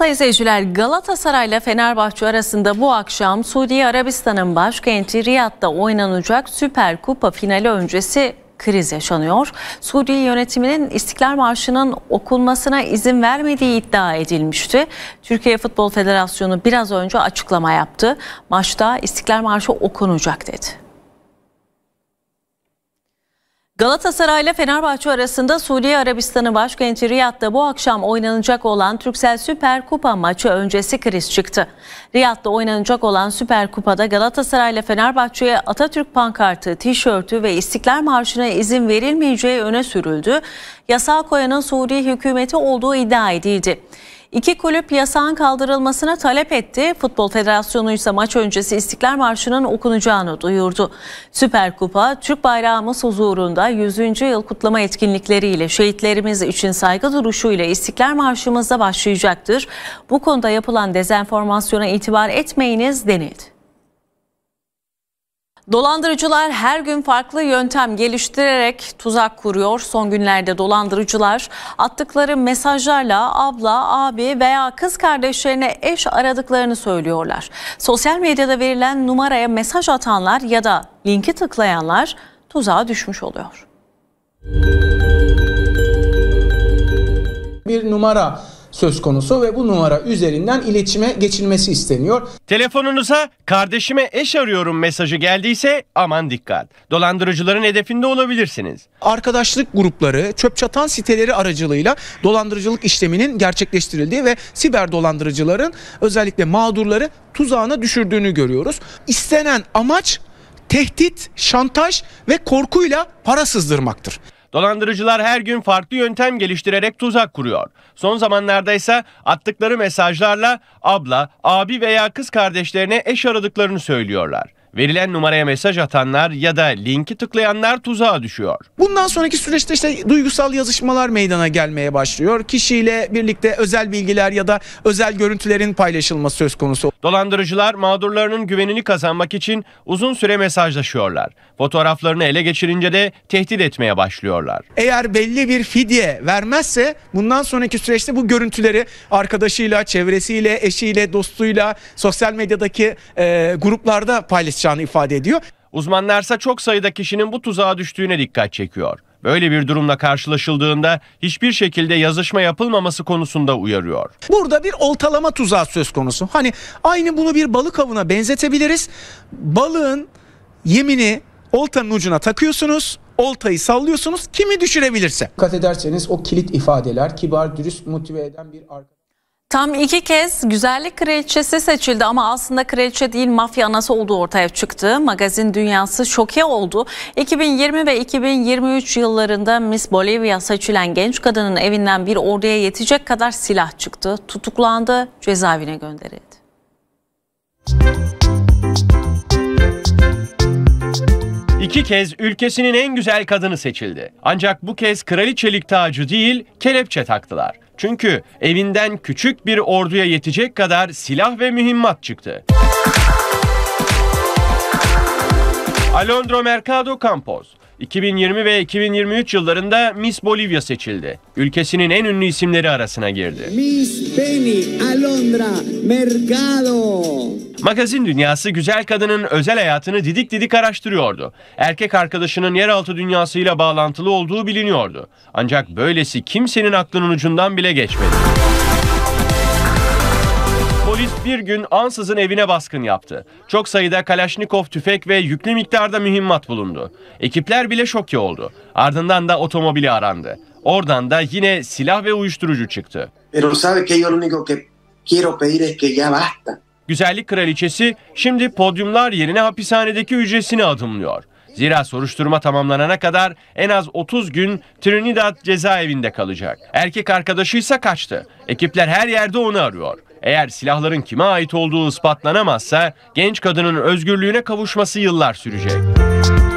Sayın seyirciler Galatasaray ile Fenerbahçe arasında bu akşam Suudi Arabistan'ın başkenti Riyad'da oynanacak Süper Kupa finali öncesi kriz yaşanıyor. Suudi yönetiminin İstiklal Marşı'nın okunmasına izin vermediği iddia edilmişti. Türkiye Futbol Federasyonu biraz önce açıklama yaptı. Maçta İstiklal Marşı okunacak dedi. Galatasaray ile Fenerbahçe arasında Suriye Arabistan'ı başkenti Riyad'da bu akşam oynanacak olan Türksel Süper Kupa maçı öncesi kriz çıktı. Riyad'da oynanacak olan Süper Kupa'da Galatasaray ile Fenerbahçe'ye Atatürk pankartı, tişörtü ve İstiklal Marşı'na izin verilmeyeceği öne sürüldü. Yasal koyanın Suriye hükümeti olduğu iddia edildi. İki kulüp yasağın kaldırılmasına talep etti. Futbol Federasyonu ise maç öncesi İstiklal Marşı'nın okunacağını duyurdu. Süper Kupa, Türk bayrağımız huzurunda 100. yıl kutlama etkinlikleriyle şehitlerimiz için saygı duruşuyla İstiklal Marşı'mızda başlayacaktır. Bu konuda yapılan dezenformasyona itibar etmeyiniz denildi. Dolandırıcılar her gün farklı yöntem geliştirerek tuzak kuruyor. Son günlerde dolandırıcılar attıkları mesajlarla abla, abi veya kız kardeşlerine eş aradıklarını söylüyorlar. Sosyal medyada verilen numaraya mesaj atanlar ya da linki tıklayanlar tuzağa düşmüş oluyor. Bir numara söz konusu ve bu numara üzerinden iletişime geçilmesi isteniyor. Telefonunuza kardeşime eş arıyorum mesajı geldiyse aman dikkat. Dolandırıcıların hedefinde olabilirsiniz. Arkadaşlık grupları, çöp çatan siteleri aracılığıyla dolandırıcılık işleminin gerçekleştirildiği ve siber dolandırıcıların özellikle mağdurları tuzağına düşürdüğünü görüyoruz. İstenen amaç tehdit, şantaj ve korkuyla para sızdırmaktır. Dolandırıcılar her gün farklı yöntem geliştirerek tuzak kuruyor. Son zamanlarda ise attıkları mesajlarla abla, abi veya kız kardeşlerine eş aradıklarını söylüyorlar. Verilen numaraya mesaj atanlar ya da linki tıklayanlar tuzağa düşüyor. Bundan sonraki süreçte işte duygusal yazışmalar meydana gelmeye başlıyor. Kişiyle birlikte özel bilgiler ya da özel görüntülerin paylaşılması söz konusu. Dolandırıcılar mağdurlarının güvenini kazanmak için uzun süre mesajlaşıyorlar. Fotoğraflarını ele geçirince de tehdit etmeye başlıyorlar. Eğer belli bir fidye vermezse bundan sonraki süreçte bu görüntüleri arkadaşıyla, çevresiyle, eşiyle, dostuyla sosyal medyadaki e, gruplarda paylaşacağını ifade ediyor. Uzmanlarsa çok sayıda kişinin bu tuzağa düştüğüne dikkat çekiyor böyle bir durumla karşılaşıldığında hiçbir şekilde yazışma yapılmaması konusunda uyarıyor. Burada bir oltalama tuzağı söz konusu. Hani aynı bunu bir balık avına benzetebiliriz. Balığın yemini oltanın ucuna takıyorsunuz oltayı sallıyorsunuz kimi düşürebilirse. Dikkat ederseniz o kilit ifadeler kibar, dürüst, motive eden bir arkadaş. Tam iki kez güzellik kraliçesi seçildi ama aslında kraliçe değil mafya anası olduğu ortaya çıktı. Magazin dünyası şoke oldu. 2020 ve 2023 yıllarında Miss Bolivia seçilen genç kadının evinden bir orduya yetecek kadar silah çıktı. Tutuklandı, cezaevine gönderildi. İki kez ülkesinin en güzel kadını seçildi. Ancak bu kez kraliçelik tacı değil, kelepçe taktılar. Çünkü evinden küçük bir orduya yetecek kadar silah ve mühimmat çıktı. Alondro Mercado Campos 2020 ve 2023 yıllarında Miss Bolivya seçildi. Ülkesinin en ünlü isimleri arasına girdi. Miss Penny Alondra Mercado. Magazin dünyası güzel kadının özel hayatını didik didik araştırıyordu. Erkek arkadaşının yeraltı dünyasıyla bağlantılı olduğu biliniyordu. Ancak böylesi kimsenin aklının ucundan bile geçmedi bir gün ansızın evine baskın yaptı. Çok sayıda Kalaşnikov tüfek ve yüklü miktarda mühimmat bulundu. Ekipler bile şoke oldu. Ardından da otomobili arandı. Oradan da yine silah ve uyuşturucu çıktı. Güzellik kraliçesi şimdi podyumlar yerine hapishanedeki hücresini adımlıyor. Zira soruşturma tamamlanana kadar en az 30 gün Trinidad cezaevinde kalacak. Erkek arkadaşıysa kaçtı. Ekipler her yerde onu arıyor. Eğer silahların kime ait olduğu ispatlanamazsa genç kadının özgürlüğüne kavuşması yıllar sürecek.